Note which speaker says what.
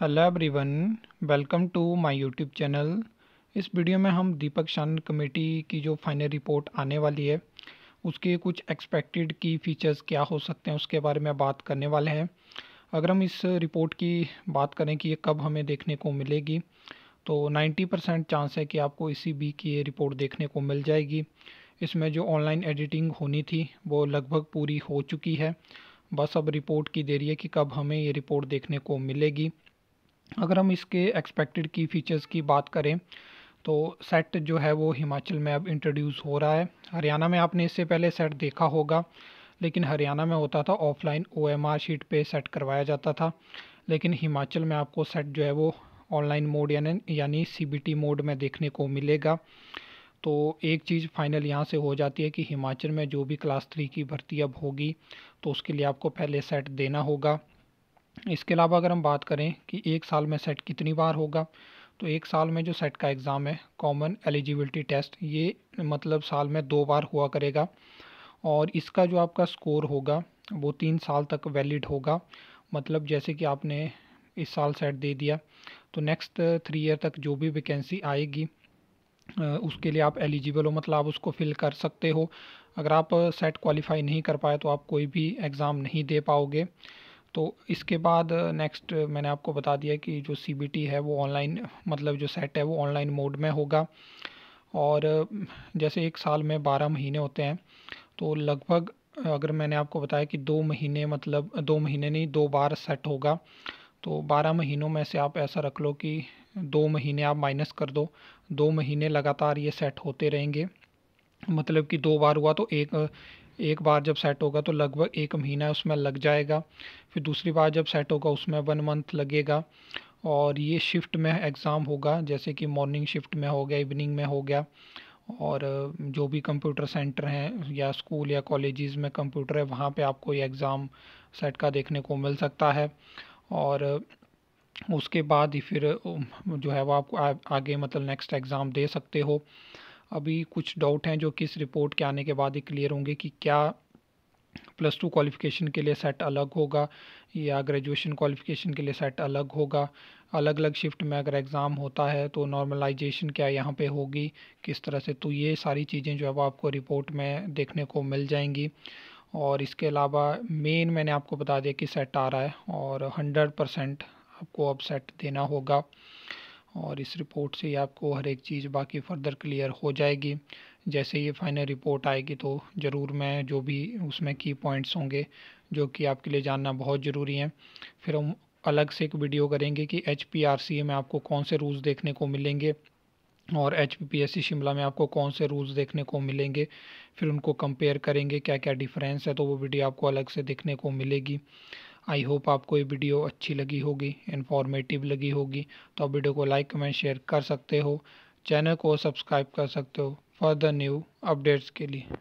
Speaker 1: hello everyone welcome to my YouTube channel इस video में हम दीपक शान कमेटी की जो फाइनल रिपोर्ट आने वाली है उसके कुछ एक्सपेक्टेड की फीचर्स क्या हो सकते हैं उसके बारे में बात करने वाले हैं अगर हम इस रिपोर्ट की बात करें कि ये कब हमें देखने को मिलेगी तो 90 परसेंट चांस है कि आपको इसी बी की ये रिपोर्ट देखने को मिल जाएगी इसमें जो ऑनलाइन एडिटिंग होनी थी वो लगभग पूरी हो चुकी है बस अब रिपोर्ट की देरी है कि कब हमें ये रिपोर्ट देखने को मिलेगी अगर हम इसके एक्सपेक्टेड की फ़ीचर्स की बात करें तो सेट जो है वो हिमाचल में अब इंट्रोड्यूस हो रहा है हरियाणा में आपने इससे पहले सेट देखा होगा लेकिन हरियाणा में होता था ऑफलाइन ओ शीट पे सेट करवाया जाता था लेकिन हिमाचल में आपको सेट जो है वो ऑनलाइन मोड यानी यानी सी मोड में देखने को मिलेगा तो एक चीज़ फाइनल यहाँ से हो जाती है कि हिमाचल में जो भी क्लास थ्री की भर्ती अब होगी तो उसके लिए आपको पहले सेट देना होगा इसके अलावा अगर हम बात करें कि एक साल में सेट कितनी बार होगा तो एक साल में जो सेट का एग्ज़ाम है कॉमन एलिजिबिलिटी टेस्ट ये मतलब साल में दो बार हुआ करेगा और इसका जो आपका स्कोर होगा वो तीन साल तक वैलिड होगा मतलब जैसे कि आपने इस साल सेट दे दिया तो नेक्स्ट थ्री ईयर तक जो भी वैकेंसी आएगी उसके लिए आप एलिजिबल हो मतलब आप उसको फिल कर सकते हो अगर आप सेट क्वालिफाई नहीं कर पाए तो आप कोई भी एग्ज़ाम नहीं दे पाओगे तो इसके बाद नेक्स्ट मैंने आपको बता दिया कि जो सी है वो ऑनलाइन मतलब जो सेट है वो ऑनलाइन मोड में होगा और जैसे एक साल में बारह महीने होते हैं तो लगभग अगर मैंने आपको बताया कि दो महीने मतलब दो महीने नहीं दो बार सेट होगा तो बारह महीनों में से आप ऐसा रख लो कि दो महीने आप माइनस कर दो दो महीने लगातार ये सेट होते रहेंगे मतलब कि दो बार हुआ तो एक एक बार जब सेट होगा तो लगभग एक महीना उसमें लग जाएगा फिर दूसरी बार जब सेट होगा उसमें वन मंथ लगेगा और ये शिफ्ट में एग्ज़ाम होगा जैसे कि मॉर्निंग शिफ्ट में हो गया इवनिंग में हो गया और जो भी कंप्यूटर सेंटर हैं या स्कूल या कॉलेजेस में कंप्यूटर है वहाँ पे आपको ये एग्ज़ाम सेट का देखने को मिल सकता है और उसके बाद ही फिर जो है वो आप आगे मतलब नेक्स्ट एग्ज़ाम दे सकते हो अभी कुछ डाउट हैं जो कि इस रिपोर्ट के आने के बाद ही क्लियर होंगे कि क्या प्लस टू क्वालिफ़िकेशन के लिए सेट अलग होगा या ग्रेजुएशन क्वालिफ़िकेशन के लिए सेट अलग होगा अलग अलग शिफ्ट में अगर एग्ज़ाम होता है तो नॉर्मलाइजेशन क्या यहाँ पे होगी किस तरह से तो ये सारी चीज़ें जो है वो आपको रिपोर्ट में देखने को मिल जाएंगी और इसके अलावा मेन मैंने आपको बता दिया कि सेट आ रहा है और हंड्रेड परसेंट आपको अब सेट देना होगा और इस रिपोर्ट से ही आपको हर एक चीज़ बाकी फ़र्दर क्लियर हो जाएगी जैसे ये फाइनल रिपोर्ट आएगी तो ज़रूर मैं जो भी उसमें की पॉइंट्स होंगे जो कि आपके लिए जानना बहुत ज़रूरी है फिर हम अलग से एक वीडियो करेंगे कि एच में आपको कौन से रूल्स देखने को मिलेंगे और एच शिमला में आपको कौन से रूल्स देखने को मिलेंगे फिर उनको कंपेयर करेंगे क्या क्या डिफरेंस है तो वो वीडियो आपको अलग से देखने को मिलेगी आई होप आपको ये वीडियो अच्छी लगी होगी इन्फॉर्मेटिव लगी होगी तो आप वीडियो को लाइक कमेंट शेयर कर सकते हो चैनल को सब्सक्राइब कर सकते हो फर्दर न्यू अपडेट्स के लिए